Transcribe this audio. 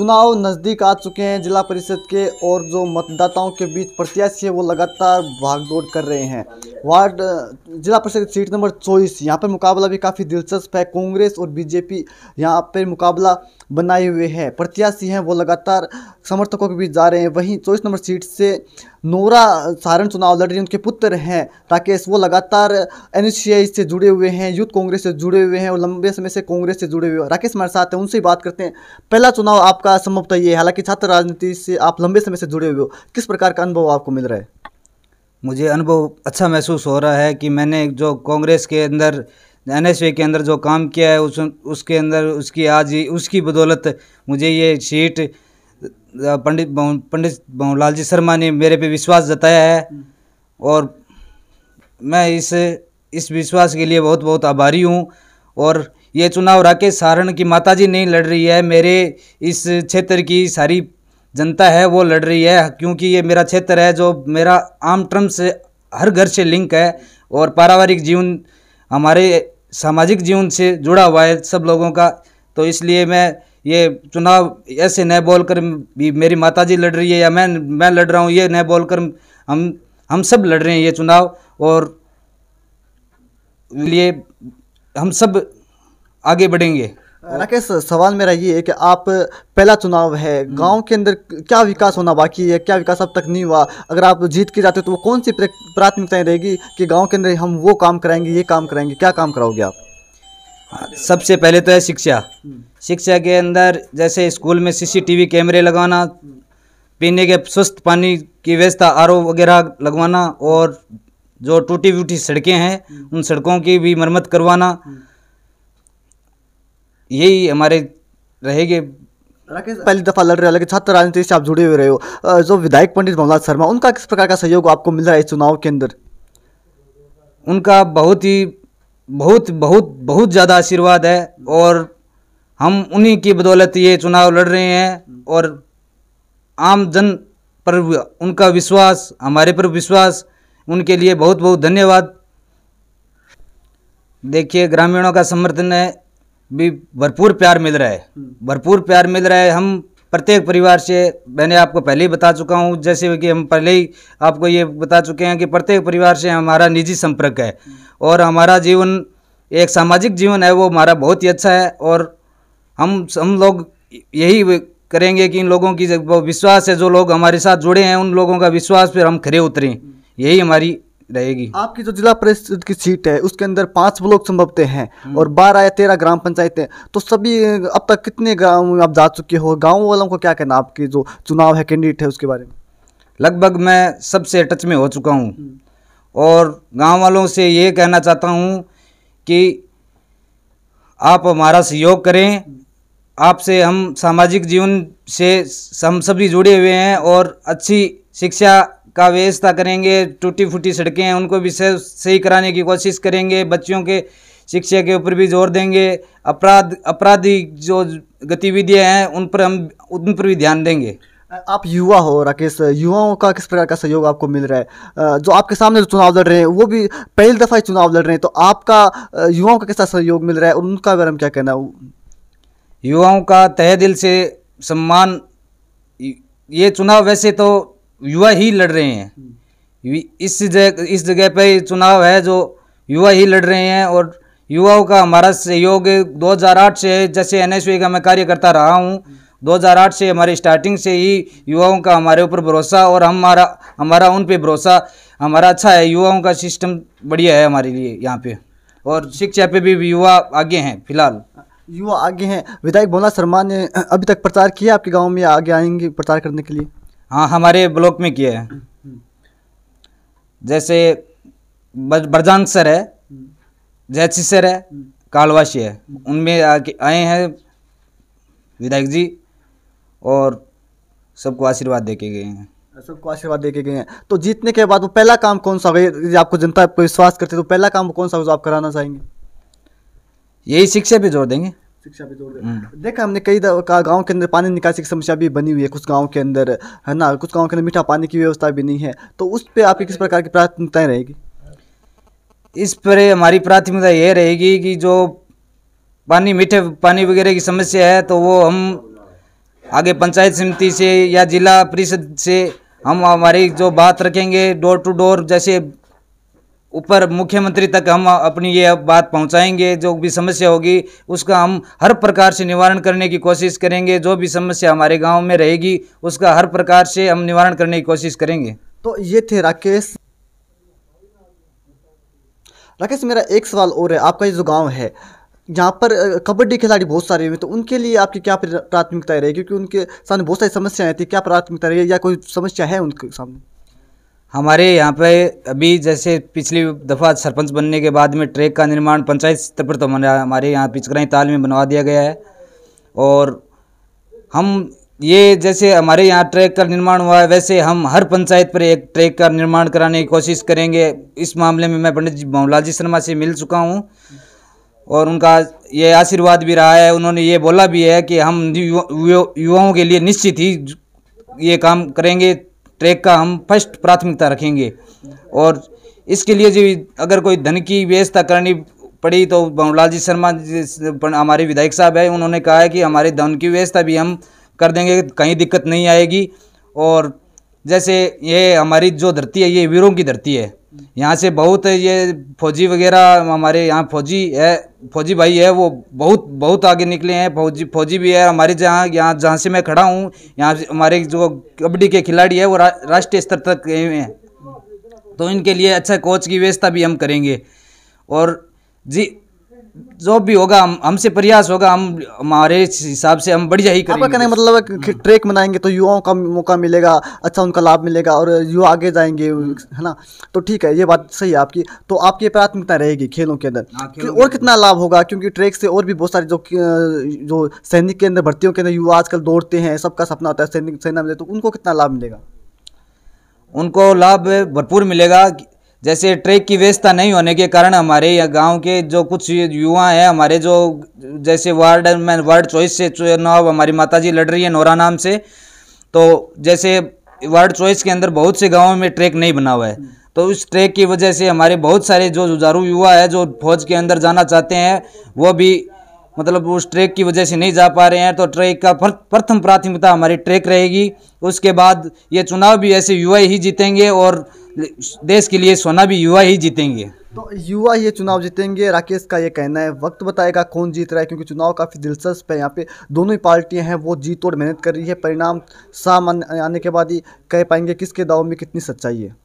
चुनाव नज़दीक आ चुके हैं जिला परिषद के और जो मतदाताओं के बीच प्रत्याशी है वो लगातार भागदौड़ कर रहे हैं वार्ड जिला परिषद सीट नंबर चौबीस यहाँ पर मुकाबला भी काफ़ी दिलचस्प है कांग्रेस और बीजेपी यहाँ पर मुकाबला बनाए हुए है प्रत्याशी हैं वो लगातार समर्थकों के बीच जा रहे हैं वहीं चौबीस नंबर सीट से नोरा सारण चुनाव लड़ रही उनके पुत्र हैं राकेश वो लगातार एन से जुड़े हुए हैं यूथ कांग्रेस से जुड़े हुए हैं और लंबे समय से कांग्रेस से जुड़े हुए हैं राकेश हमारे साथ हैं उनसे ही बात करते हैं पहला चुनाव आपका संभवतः ये है हालांकि छात्र राजनीति से आप लंबे समय से जुड़े हुए हो किस प्रकार का अनुभव आपको मिल रहा है मुझे अनुभव अच्छा महसूस हो रहा है कि मैंने जो कांग्रेस के अंदर एन के अंदर जो काम किया है उस उसके अंदर उसकी आज उसकी बदौलत मुझे ये सीट पंडित पंडित लाल जी शर्मा ने मेरे पे विश्वास जताया है और मैं इस इस विश्वास के लिए बहुत बहुत आभारी हूँ और ये चुनाव राकेश सारण की माता जी नहीं लड़ रही है मेरे इस क्षेत्र की सारी जनता है वो लड़ रही है क्योंकि ये मेरा क्षेत्र है जो मेरा आम ट्रम से हर घर से लिंक है और पारिवारिक जीवन हमारे सामाजिक जीवन से जुड़ा हुआ है सब लोगों का तो इसलिए मैं ये चुनाव ऐसे न बोल कर भी मेरी माताजी लड़ रही है या मैं मैं लड़ रहा हूँ ये न बोल कर हम हम सब लड़ रहे हैं ये चुनाव और लिए हम सब आगे बढ़ेंगे राकेश सवाल मेरा ये है कि आप पहला चुनाव है हम्म। गांव के अंदर क्या विकास होना बाकी है क्या विकास अब तक नहीं हुआ अगर आप जीत के जाते हो तो वो कौन सी प्राथमिकताएं रहेगी कि गांव के अंदर हम वो काम कराएंगे ये काम कराएंगे क्या काम कराओगे आप सबसे पहले तो है शिक्षा शिक्षा के अंदर जैसे स्कूल में सीसीटीवी कैमरे लगाना पीने के स्वस्थ पानी की व्यवस्था आर वगैरह लगवाना और जो टूटी फूटी सड़कें हैं उन सड़कों की भी मरम्मत करवाना यही हमारे रहेंगे पहली दफा लड़ रहे हो लेकिन छात्र राजनीति से आप जुड़े हुए रहे हो जो विधायक पंडित मोहनलाल शर्मा उनका किस प्रकार का सहयोग आपको मिल रहा है इस चुनाव के अंदर उनका बहुत ही बहुत बहुत बहुत ज़्यादा आशीर्वाद है और हम उन्हीं की बदौलत ये चुनाव लड़ रहे हैं और आम जन पर उनका विश्वास हमारे पर विश्वास उनके लिए बहुत बहुत धन्यवाद देखिए ग्रामीणों का समर्थन है भी भरपूर प्यार मिल रहा है हम्म। भरपूर प्यार मिल रहा है हम प्रत्येक परिवार से मैंने आपको पहले ही बता चुका हूँ जैसे कि हम पहले ही आपको ये बता चुके हैं कि प्रत्येक परिवार से हमारा निजी संपर्क है और हमारा जीवन एक सामाजिक जीवन है वो हमारा बहुत ही अच्छा है और हम हम लोग यही करेंगे कि इन लोगों की विश्वास है जो लोग हमारे साथ जुड़े हैं उन लोगों का विश्वास फिर हम खड़े उतरें यही हमारी रहेगी आपकी जो जिला परिषद की सीट है उसके अंदर पांच ब्लॉक संभवते हैं हम्म। और बारह या तेरह ग्राम पंचायतें तो सभी अब तक कितने गाँव आप जा चुके हो गाँव वालों को क्या कहना आपकी जो चुनाव है कैंडिडेट है उसके बारे में लगभग मैं सबसे टच में हो चुका हूँ हम्म। और गाँव वालों से ये कहना चाहता हूँ कि आप हमारा सहयोग करें हम्म। आपसे हम सामाजिक जीवन से हम सभी जुड़े हुए हैं और अच्छी शिक्षा का व्यवस्था करेंगे टूटी फूटी सड़कें हैं उनको भी सही कराने की कोशिश करेंगे बच्चियों के शिक्षा के ऊपर भी जोर देंगे अपराध अपराधी जो गतिविधियाँ हैं उन पर हम उन पर भी ध्यान देंगे आप युवा हो राकेश युवाओं का किस प्रकार का सहयोग आपको मिल रहा है जो आपके सामने जो चुनाव लड़ रहे हैं वो भी पहली दफ़ा ही चुनाव लड़ रहे हैं तो आपका युवाओं का कैसा सहयोग मिल रहा है और उनका बारे में क्या कहना युवाओं का तहे दिल से सम्मान ये चुनाव वैसे तो युवा ही लड़ रहे हैं इस जगह इस जगह पर चुनाव है जो युवा ही लड़ रहे हैं और युवाओं का हमारा सहयोग 2008 से जैसे एन का मैं कार्य करता रहा हूँ 2008 से हमारे स्टार्टिंग से ही युवाओं का हमारे ऊपर भरोसा और हमारा हमारा उन पे भरोसा हमारा अच्छा है युवाओं का सिस्टम बढ़िया है हमारे लिए यहाँ पे और शिक्षा पे भी युवा आगे हैं फिलहाल युवा आगे हैं विधायक भोला शर्मा ने अभी तक प्रचार किया आपके गाँव में आगे आएंगे प्रचार करने के लिए हाँ हमारे ब्लॉक में किया है जैसे बरजान सर है जैसी सर है कालवासी है उनमें आए हैं विधायक जी और सबको आशीर्वाद दे के गए हैं सबको आशीर्वाद दे के गए हैं तो जीतने के बाद वो पहला काम कौन सा होगा आपको जनता पर विश्वास करते तो पहला काम कौन सा होगा आप कराना चाहेंगे यही शिक्षा पे जोर देंगे शिक्षा पे जोड़ दे हम्म। देखा हमने कई गाँव के अंदर पानी निकासी की समस्या भी बनी हुई है कुछ गाँव के अंदर है ना कुछ गाँव के अंदर मीठा पानी की व्यवस्था भी नहीं है तो उस पर आपकी किस प्रकार की प्राथमिकता रहेगी इस पर हमारी प्राथमिकता ये रहेगी कि जो पानी मीठे पानी वगैरह की समस्या है तो वो हम आगे पंचायत समिति से या जिला परिषद से हम हमारी जो बात रखेंगे डोर टू डोर जैसे ऊपर मुख्यमंत्री तक हम अपनी ये बात पहुंचाएंगे जो भी समस्या होगी उसका हम हर प्रकार से निवारण करने की कोशिश करेंगे जो भी समस्या हमारे गांव में रहेगी उसका हर प्रकार से हम निवारण करने की कोशिश करेंगे तो ये थे राकेश राकेश मेरा एक सवाल और है आपका ये जो गाँव है जहाँ पर कबड्डी खिलाड़ी बहुत सारे हुए तो उनके लिए आपकी क्या प्राथमिकताएं रहेगी क्योंकि उनके सामने बहुत सारी समस्याएं थी क्या प्राथमिकता रहेगी या कोई समस्या है उनके सामने हमारे यहाँ पे अभी जैसे पिछली दफ़ा सरपंच बनने के बाद में ट्रैक का निर्माण पंचायत स्तर पर तो हमारे यहाँ पिचकराई ताल में बनवा दिया गया है और हम ये जैसे हमारे यहाँ ट्रैक का निर्माण हुआ है वैसे हम हर पंचायत पर एक ट्रैक का निर्माण कराने की कोशिश करेंगे इस मामले में मैं पंडित जी मौलाजी शर्मा से मिल चुका हूँ और उनका ये आशीर्वाद भी रहा है उन्होंने ये बोला भी है कि हम युवाओं के लिए निश्चित ही ये काम करेंगे ट्रैक का हम फर्स्ट प्राथमिकता रखेंगे और इसके लिए जी अगर कोई धन की व्यवस्था करनी पड़ी तो बनोलाल जी शर्मा हमारे विधायक साहब है उन्होंने कहा है कि हमारे धन की व्यवस्था भी हम कर देंगे कहीं दिक्कत नहीं आएगी और जैसे ये हमारी जो धरती है ये वीरों की धरती है यहाँ से बहुत ये फौजी वगैरह हमारे यहाँ फौजी है फौजी भाई है वो बहुत बहुत आगे निकले हैं फौजी फौजी भी है हमारे जहाँ यहाँ जहाँ से मैं खड़ा हूँ यहाँ हमारे जो कबड्डी के खिलाड़ी है वो रा, राष्ट्रीय स्तर तक गए हुए हैं तो इनके लिए अच्छा कोच की व्यवस्था भी हम करेंगे और जी जो भी होगा हम हमसे प्रयास होगा हम हमारे हिसाब से हम बढ़िया ही करेंगे कहने मतलब है ट्रैक बनाएंगे तो युवाओं का मौका मिलेगा अच्छा उनका लाभ मिलेगा और युवा आगे जाएंगे है ना तो ठीक है ये बात सही है आपकी तो आपकी प्राथमिकता रहेगी खेलों के अंदर हाँ, और कितना लाभ होगा क्योंकि ट्रैक से और भी बहुत सारे जो जो सैनिक के अंदर भर्तियों के अंदर युवा आजकल दौड़ते हैं सबका सपना होता है सैनिक सेना में तो उनको कितना लाभ मिलेगा उनको लाभ भरपूर मिलेगा जैसे ट्रैक की व्यवस्था नहीं होने के कारण हमारे यहाँ गांव के जो कुछ युवा हैं हमारे जो जैसे वार्ड में वार्ड चॉइस से चुनाव हमारी माताजी लड़ रही है नोरा नाम से तो जैसे वार्ड चॉइस के अंदर बहुत से गांवों में ट्रैक नहीं बना हुआ है तो उस ट्रैक की वजह से हमारे बहुत सारे जो जुजारू युवा है जो फौज के अंदर जाना चाहते हैं वो भी मतलब उस ट्रैक की वजह से नहीं जा पा रहे हैं तो ट्रैक का प्रथम प्राथमिकता हमारी ट्रैक रहेगी उसके बाद ये चुनाव भी ऐसे युवा ही जीतेंगे और देश के लिए सोना भी युवा ही जीतेंगे तो युवा ये चुनाव जीतेंगे राकेश का ये कहना है वक्त बताएगा कौन जीत रहा है क्योंकि चुनाव काफ़ी दिलचस्प है यहाँ पे दोनों ही पार्टियाँ हैं वो जीत और मेहनत कर रही है परिणाम सामने आने के बाद ही कह पाएंगे किसके दाव में कितनी सच्चाई है